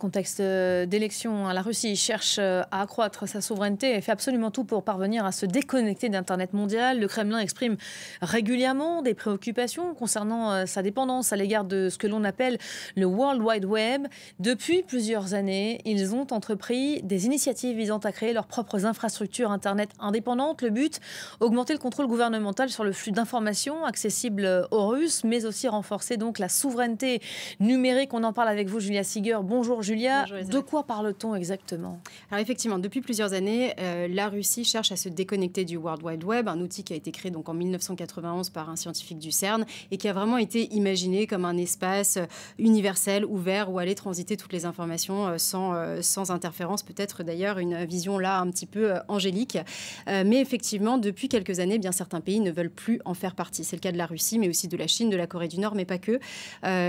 contexte euh, d'élection, hein. la Russie cherche euh, à accroître sa souveraineté et fait absolument tout pour parvenir à se déconnecter d'Internet mondial. Le Kremlin exprime régulièrement des préoccupations concernant euh, sa dépendance à l'égard de ce que l'on appelle le World Wide Web. Depuis plusieurs années, ils ont entrepris des initiatives visant à créer leurs propres infrastructures Internet indépendantes. Le but, augmenter le contrôle gouvernemental sur le flux d'informations accessibles aux Russes, mais aussi renforcer donc la souveraineté numérique. On en parle avec vous, Julia Siger. Bonjour, Julia. Julia, de quoi parle-t-on exactement Alors effectivement, depuis plusieurs années, euh, la Russie cherche à se déconnecter du World Wide Web, un outil qui a été créé donc en 1991 par un scientifique du CERN et qui a vraiment été imaginé comme un espace euh, universel, ouvert, où aller transiter toutes les informations euh, sans, sans interférence. Peut-être d'ailleurs une vision là un petit peu angélique. mais effectivement, depuis quelques années, bien certains pays ne veulent plus en faire partie. C'est le cas de la Russie, mais aussi de la Chine, de la Corée du Nord, mais pas que.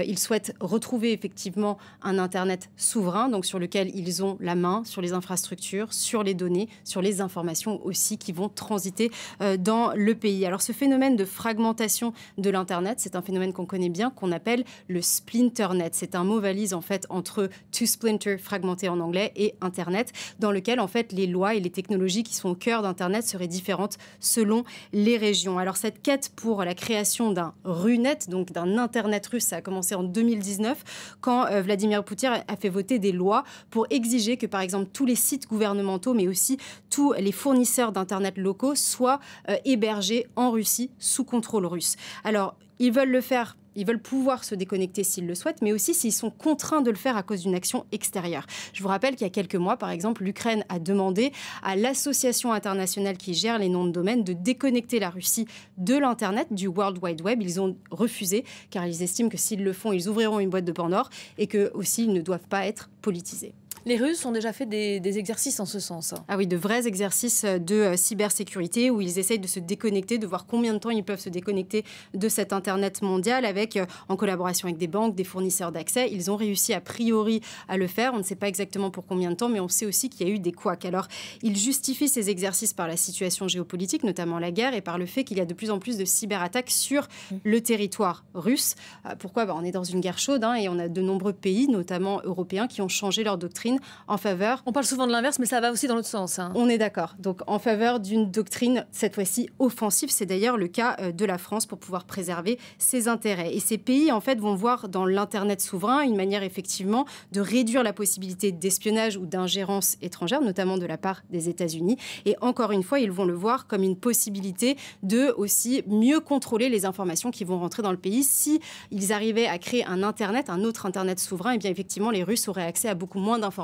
ils souhaitent retrouver effectivement un Internet souverain, donc sur lequel ils ont la main sur les infrastructures, sur les données, sur les informations aussi qui vont transiter euh, dans le pays. Alors ce phénomène de fragmentation de l'Internet, c'est un phénomène qu'on connaît bien, qu'on appelle le splinternet. C'est un mot valise en fait entre to splinter, fragmenté en anglais, et Internet, dans lequel en fait les lois et les technologies qui sont au cœur d'Internet seraient différentes selon les régions. Alors cette quête pour la création d'un RUNET, donc d'un Internet russe, ça a commencé en 2019 quand euh, Vladimir Poutine a fait voter des lois pour exiger que, par exemple, tous les sites gouvernementaux, mais aussi tous les fournisseurs d'Internet locaux soient euh, hébergés en Russie sous contrôle russe. Alors, ils veulent le faire ils veulent pouvoir se déconnecter s'ils le souhaitent, mais aussi s'ils sont contraints de le faire à cause d'une action extérieure. Je vous rappelle qu'il y a quelques mois, par exemple, l'Ukraine a demandé à l'association internationale qui gère les noms de domaine de déconnecter la Russie de l'Internet, du World Wide Web. Ils ont refusé, car ils estiment que s'ils le font, ils ouvriront une boîte de Pandore et que aussi ils ne doivent pas être politisés. Les Russes ont déjà fait des, exercices en ce sens. Ah oui, de vrais exercices de euh, cybersécurité où ils essayent de se déconnecter, de voir combien de temps ils peuvent se déconnecter de cet Internet mondial avec, euh, en collaboration avec des banques, des fournisseurs d'accès. Ils ont réussi a priori à le faire. On ne sait pas exactement pour combien de temps, mais on sait aussi qu'il y a eu des couacs. Alors, ils justifient ces exercices par la situation géopolitique, notamment la guerre, et par le fait qu'il y a de plus en plus de cyberattaques sur le territoire russe. Euh, pourquoi bah, On est dans une guerre chaude hein, et on a de nombreux pays, notamment européens, qui ont changé leur doctrine en faveur. On parle souvent de l'inverse, mais ça va aussi dans l'autre sens. Hein. On est d'accord. Donc en faveur d'une doctrine, cette fois-ci offensive, c'est d'ailleurs le cas euh, de la France pour pouvoir préserver ses intérêts. Et ces pays, en fait, vont voir dans l'Internet souverain une manière effectivement de réduire la possibilité d'espionnage ou d'ingérence étrangère, notamment de la part des États-Unis. Et encore une fois, ils vont le voir comme une possibilité de aussi mieux contrôler les informations qui vont rentrer dans le pays. Si ils arrivaient à créer un Internet, un autre Internet souverain, et eh bien effectivement, les Russes auraient accès à beaucoup moins d'informations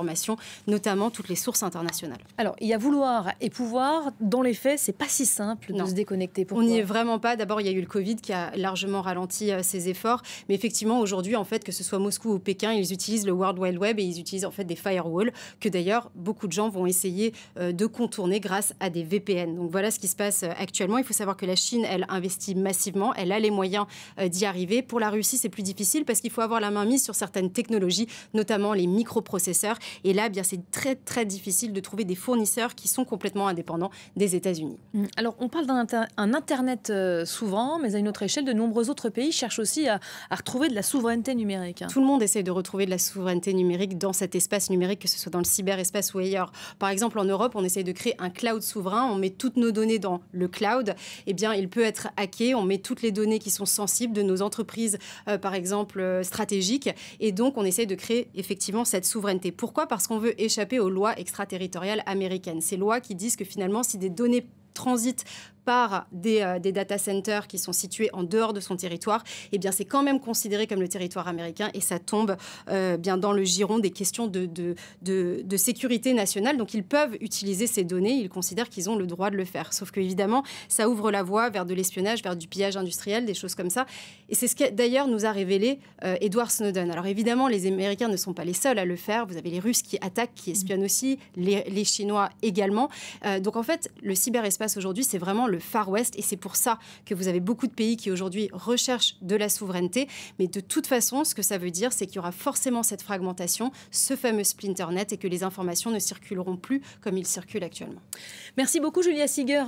notamment toutes les sources internationales. Alors, il y a vouloir et pouvoir. Dans les faits, c'est pas si simple de se déconnecter. On n'y est vraiment pas. D'abord, il y a eu le Covid qui a largement ralenti euh, ces efforts. Mais effectivement, aujourd'hui, en fait, que ce soit Moscou ou Pékin, ils utilisent le World Wide Web et ils utilisent en fait des firewalls que d'ailleurs beaucoup de gens vont essayer euh, de contourner grâce à des VPN. Donc voilà ce qui se passe euh, actuellement. Il faut savoir que la Chine, elle investit massivement. Elle a les moyens d'y arriver. Pour la Russie, c'est plus difficile parce qu'il faut avoir la main mise sur certaines technologies, notamment les microprocesseurs. Et là, eh bien, c'est très, très difficile de trouver des fournisseurs qui sont complètement indépendants des États-Unis. Mm. Alors, on parle d'un Internet euh, souverain, souvent, mais à une autre échelle, de nombreux autres pays cherchent aussi à, retrouver de la souveraineté numérique. Tout le monde essaie de retrouver de la souveraineté numérique dans cet espace numérique, que ce soit dans le cyberespace ou ailleurs. Par exemple, en Europe, on essaie de créer un cloud souverain, on met toutes nos données dans le cloud, eh bien, il peut être hacké, on met toutes les données qui sont sensibles de nos entreprises, euh, par exemple, euh, stratégiques, et donc on essaie de créer effectivement cette souveraineté. Pourquoi parce qu'on veut échapper aux lois extraterritoriales américaines. Ces lois qui disent que finalement, si des données transitent part euh, des, data centers qui sont situés en dehors de son territoire, eh bien, c'est quand même considéré comme le territoire américain et ça tombe euh, bien dans le giron des questions de, de, sécurité nationale. Donc, ils peuvent utiliser ces données, ils considèrent qu'ils ont le droit de le faire. Sauf que, évidemment, ça ouvre la voie vers de l'espionnage, vers du pillage industriel, des choses comme ça. Et c'est ce que, d'ailleurs, nous a révélé euh, Edward Snowden. Alors, évidemment, les Américains ne sont pas les seuls à le faire. Vous avez les Russes qui attaquent, qui espionnent aussi, les Chinois également. donc, en fait, le cyberespace aujourd'hui, c'est vraiment le Far West. Et c'est pour ça que vous avez beaucoup de pays qui aujourd'hui recherchent de la souveraineté. Mais de toute façon, ce que ça veut dire, c'est qu'il y aura forcément cette fragmentation, ce fameux splinternet, et que les informations ne circuleront plus comme ils circulent actuellement. Merci beaucoup, Julia Siger.